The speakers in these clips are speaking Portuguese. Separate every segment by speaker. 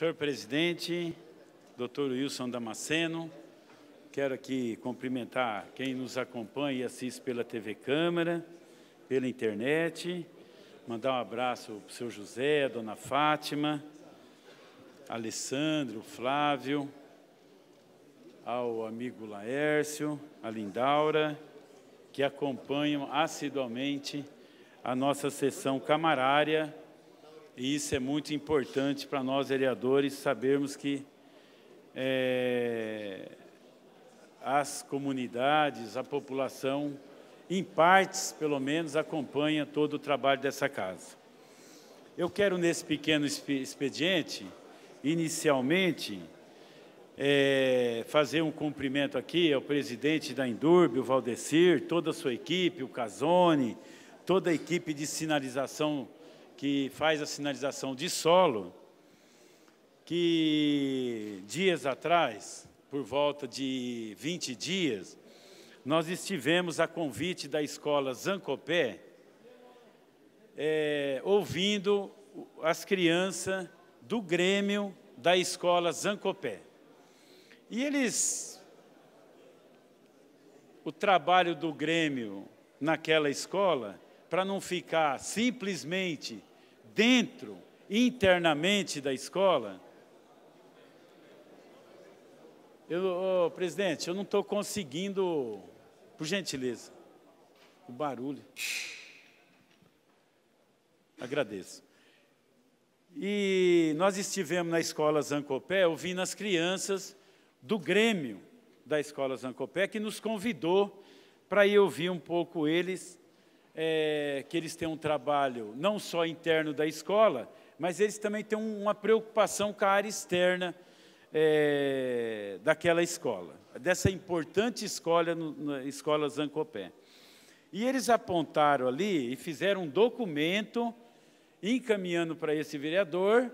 Speaker 1: Senhor presidente, doutor Wilson Damasceno, quero aqui cumprimentar quem nos acompanha e assiste pela TV Câmara, pela internet, mandar um abraço para o senhor José, a dona Fátima, Alessandro, Flávio, ao amigo Laércio, a Lindaura, que acompanham assiduamente a nossa sessão camarária e isso é muito importante para nós vereadores sabermos que é, as comunidades, a população, em partes, pelo menos, acompanha todo o trabalho dessa casa. Eu quero, nesse pequeno expediente, inicialmente, é, fazer um cumprimento aqui ao presidente da Endurb, o Valdecir, toda a sua equipe, o Casone, toda a equipe de sinalização que faz a sinalização de solo, que dias atrás, por volta de 20 dias, nós estivemos a convite da escola Zancopé, é, ouvindo as crianças do Grêmio da escola Zancopé. E eles, o trabalho do Grêmio naquela escola, para não ficar simplesmente dentro, internamente da escola? Eu, oh, presidente, eu não estou conseguindo, por gentileza, o barulho. Agradeço. E nós estivemos na escola Zancopé ouvindo as crianças do Grêmio da escola Zancopé, que nos convidou para ir ouvir um pouco eles é, que eles têm um trabalho não só interno da escola, mas eles também têm uma preocupação com a área externa é, daquela escola, dessa importante escola, no, na escola Zancopé. E eles apontaram ali e fizeram um documento encaminhando para esse vereador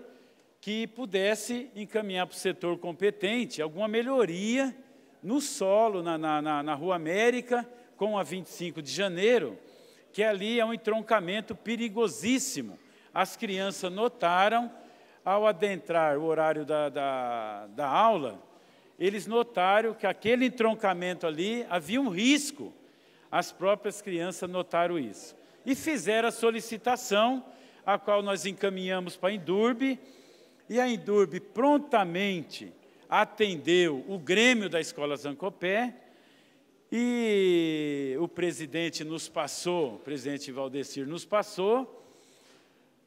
Speaker 1: que pudesse encaminhar para o setor competente alguma melhoria no solo, na, na, na Rua América, com a 25 de janeiro, que ali é um entroncamento perigosíssimo. As crianças notaram, ao adentrar o horário da, da, da aula, eles notaram que aquele entroncamento ali havia um risco. As próprias crianças notaram isso. E fizeram a solicitação, a qual nós encaminhamos para a Endurbe, e a Endurbe prontamente atendeu o Grêmio da Escola Zancopé, e o presidente nos passou, o presidente Valdecir nos passou,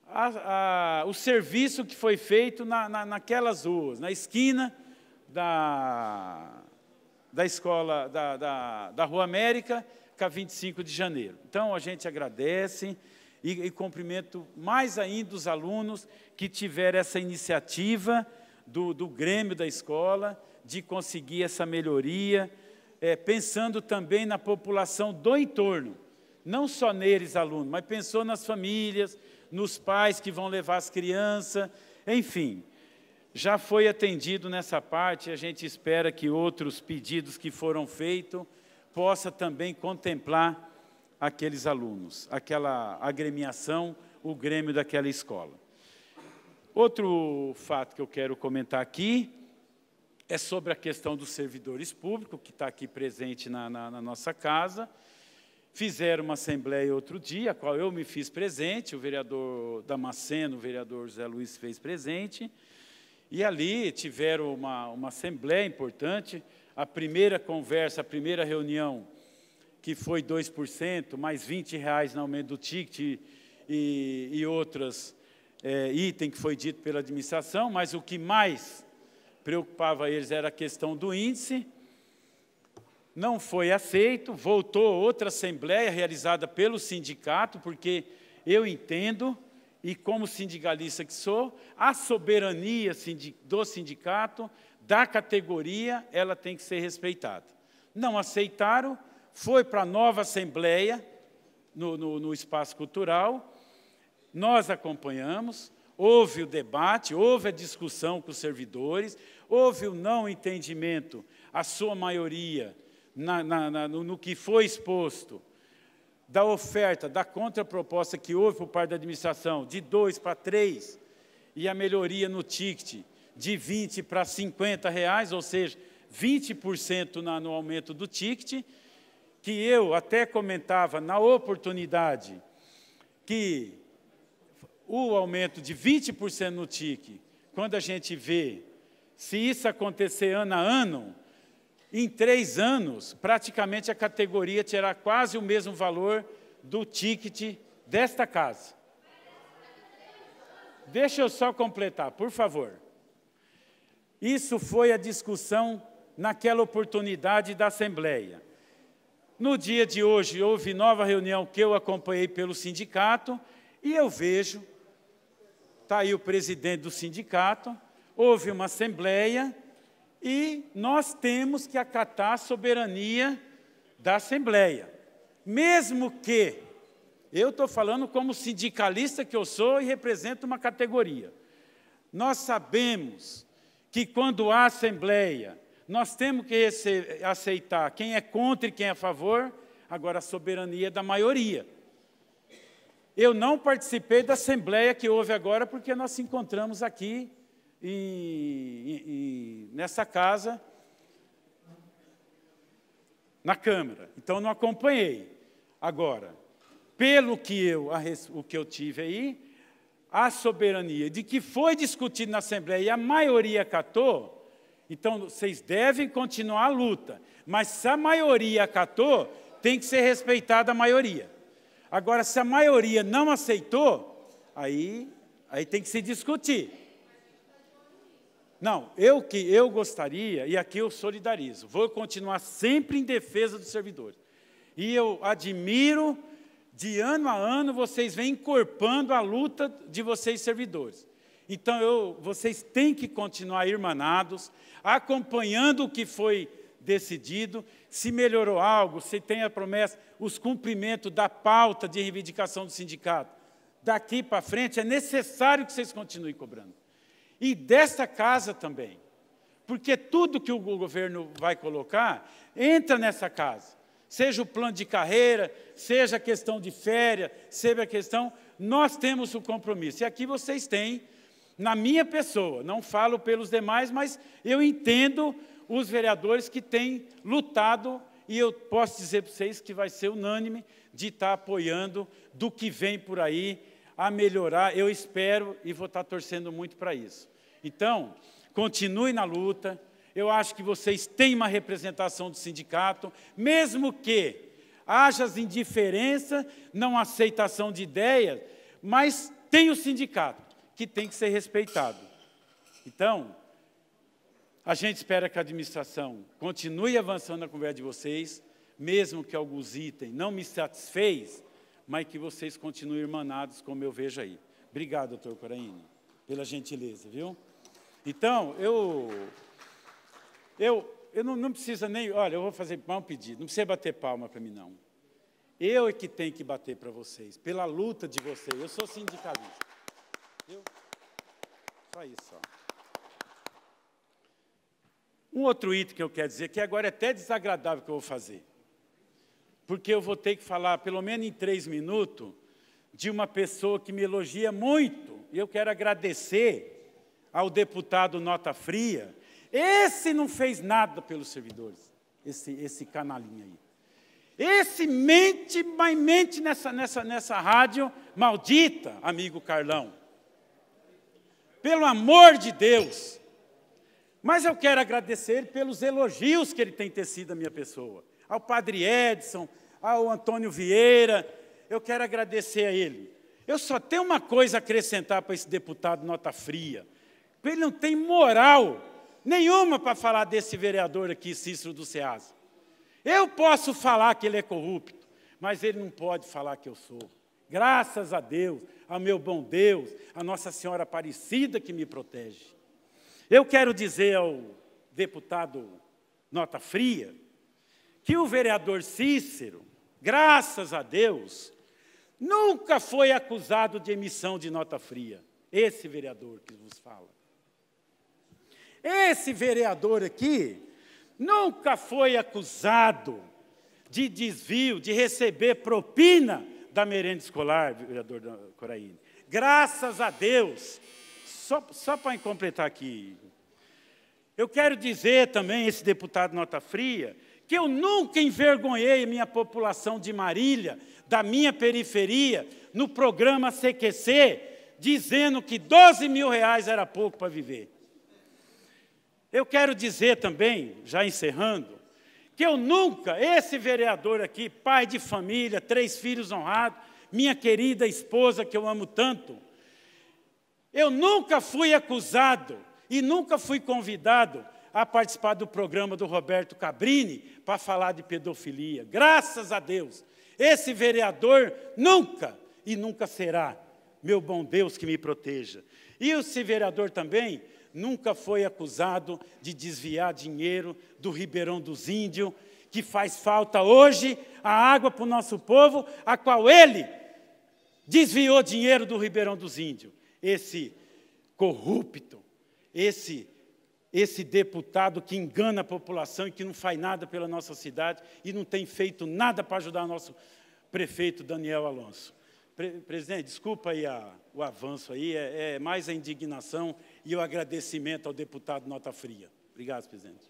Speaker 1: a, a, o serviço que foi feito na, na, naquelas ruas, na esquina da, da escola, da, da, da Rua América, com a 25 de janeiro. Então, a gente agradece e, e cumprimento mais ainda os alunos que tiveram essa iniciativa do, do Grêmio da escola de conseguir essa melhoria, é, pensando também na população do entorno, não só neles, aluno, mas pensou nas famílias, nos pais que vão levar as crianças, enfim. Já foi atendido nessa parte, a gente espera que outros pedidos que foram feitos possa também contemplar aqueles alunos, aquela agremiação, o grêmio daquela escola. Outro fato que eu quero comentar aqui é sobre a questão dos servidores públicos, que está aqui presente na, na, na nossa casa. Fizeram uma assembleia outro dia, a qual eu me fiz presente, o vereador Damasceno, o vereador José Luiz fez presente, e ali tiveram uma, uma assembleia importante, a primeira conversa, a primeira reunião, que foi 2%, mais 20 reais no aumento do ticket e, e outras é, que foi dito pela administração, mas o que mais preocupava eles era a questão do índice. Não foi aceito, voltou outra assembleia realizada pelo sindicato, porque eu entendo, e como sindicalista que sou, a soberania do sindicato, da categoria, ela tem que ser respeitada. Não aceitaram, foi para a nova assembleia, no, no, no espaço cultural, nós acompanhamos, houve o debate, houve a discussão com os servidores, Houve um não entendimento, a sua maioria, na, na, na, no, no que foi exposto, da oferta, da contraproposta que houve por parte da administração, de 2 para 3, e a melhoria no ticket, de 20 para 50 reais, ou seja, 20% na, no aumento do ticket, que eu até comentava na oportunidade que o aumento de 20% no TIC, quando a gente vê se isso acontecer ano a ano, em três anos, praticamente a categoria terá quase o mesmo valor do ticket desta casa. Deixa eu só completar, por favor. Isso foi a discussão naquela oportunidade da Assembleia. No dia de hoje, houve nova reunião que eu acompanhei pelo sindicato e eu vejo, está aí o presidente do sindicato, houve uma assembleia e nós temos que acatar a soberania da assembleia. Mesmo que eu estou falando como sindicalista que eu sou e represento uma categoria. Nós sabemos que quando há assembleia, nós temos que aceitar quem é contra e quem é a favor, agora a soberania é da maioria. Eu não participei da assembleia que houve agora porque nós nos encontramos aqui e, e, nessa casa, na Câmara. Então não acompanhei. Agora, pelo que eu, o que eu tive aí, a soberania de que foi discutido na Assembleia e a maioria catou então vocês devem continuar a luta. Mas se a maioria catou tem que ser respeitada a maioria. Agora, se a maioria não aceitou, aí, aí tem que se discutir. Não, eu que eu gostaria, e aqui eu solidarizo, vou continuar sempre em defesa dos servidores. E eu admiro, de ano a ano, vocês vêm encorpando a luta de vocês, servidores. Então, eu, vocês têm que continuar irmanados, acompanhando o que foi decidido, se melhorou algo, se tem a promessa, os cumprimentos da pauta de reivindicação do sindicato. Daqui para frente, é necessário que vocês continuem cobrando e desta casa também. Porque tudo que o governo vai colocar entra nessa casa. Seja o plano de carreira, seja a questão de férias, seja a questão, nós temos o compromisso. E aqui vocês têm, na minha pessoa, não falo pelos demais, mas eu entendo os vereadores que têm lutado, e eu posso dizer para vocês que vai ser unânime de estar apoiando do que vem por aí a melhorar. Eu espero e vou estar torcendo muito para isso. Então, continue na luta. Eu acho que vocês têm uma representação do sindicato, mesmo que haja as indiferença, não aceitação de ideias, mas tem o sindicato que tem que ser respeitado. Então, a gente espera que a administração continue avançando na conversa de vocês, mesmo que alguns itens não me satisfez, mas que vocês continuem irmanados, como eu vejo aí. Obrigado, doutor Coraíne, pela gentileza, viu? Então, eu. Eu, eu não, não precisa nem. Olha, eu vou fazer um pedido, não precisa bater palma para mim, não. Eu é que tenho que bater para vocês, pela luta de vocês. Eu sou sindicalista. Viu? Só isso. Ó. Um outro item que eu quero dizer, que agora é até desagradável que eu vou fazer porque eu vou ter que falar, pelo menos em três minutos, de uma pessoa que me elogia muito. E eu quero agradecer ao deputado Nota Fria. Esse não fez nada pelos servidores, esse, esse canalinha aí. Esse mente, mas mente nessa, nessa, nessa rádio maldita, amigo Carlão. Pelo amor de Deus. Mas eu quero agradecer pelos elogios que ele tem tecido à minha pessoa ao Padre Edson, ao Antônio Vieira. Eu quero agradecer a ele. Eu só tenho uma coisa a acrescentar para esse deputado nota fria. Ele não tem moral nenhuma para falar desse vereador aqui, Cícero do Ceasa. Eu posso falar que ele é corrupto, mas ele não pode falar que eu sou. Graças a Deus, ao meu bom Deus, a Nossa Senhora Aparecida que me protege. Eu quero dizer ao deputado Nota Fria que o vereador Cícero, graças a Deus, nunca foi acusado de emissão de nota fria. Esse vereador que vos fala. Esse vereador aqui nunca foi acusado de desvio, de receber propina da merenda escolar, vereador Coraine. Graças a Deus. Só, só para completar aqui, eu quero dizer também, esse deputado Nota Fria, que eu nunca envergonhei minha população de Marília, da minha periferia, no programa CQC, dizendo que 12 mil reais era pouco para viver. Eu quero dizer também, já encerrando, que eu nunca, esse vereador aqui, pai de família, três filhos honrados, minha querida esposa que eu amo tanto, eu nunca fui acusado e nunca fui convidado a participar do programa do Roberto Cabrini para falar de pedofilia. Graças a Deus, esse vereador nunca e nunca será, meu bom Deus que me proteja. E esse vereador também nunca foi acusado de desviar dinheiro do Ribeirão dos Índios, que faz falta hoje a água para o nosso povo, a qual ele desviou dinheiro do Ribeirão dos Índios. Esse corrupto, esse esse deputado que engana a população e que não faz nada pela nossa cidade e não tem feito nada para ajudar o nosso prefeito Daniel Alonso. Pre Presidente, desculpa aí a, o avanço aí, é, é mais a indignação e o agradecimento ao deputado Nota Fria. Obrigado, presidente.